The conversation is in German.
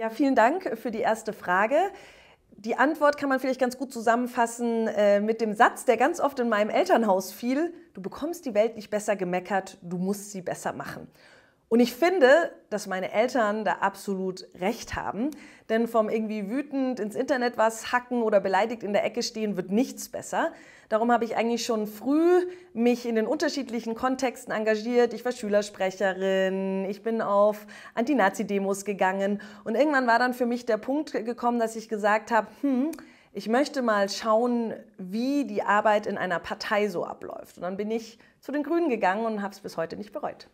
Ja, vielen Dank äh, für die erste Frage. Die Antwort kann man vielleicht ganz gut zusammenfassen äh, mit dem Satz, der ganz oft in meinem Elternhaus fiel, du bekommst die Welt nicht besser gemeckert, du musst sie besser machen. Und ich finde, dass meine Eltern da absolut recht haben, denn vom irgendwie wütend ins Internet was hacken oder beleidigt in der Ecke stehen wird nichts besser. Darum habe ich eigentlich schon früh mich in den unterschiedlichen Kontexten engagiert. Ich war Schülersprecherin, ich bin auf Anti-Nazi-Demos gegangen und irgendwann war dann für mich der Punkt gekommen, dass ich gesagt habe, hm, ich möchte mal schauen, wie die Arbeit in einer Partei so abläuft. Und dann bin ich zu den Grünen gegangen und habe es bis heute nicht bereut.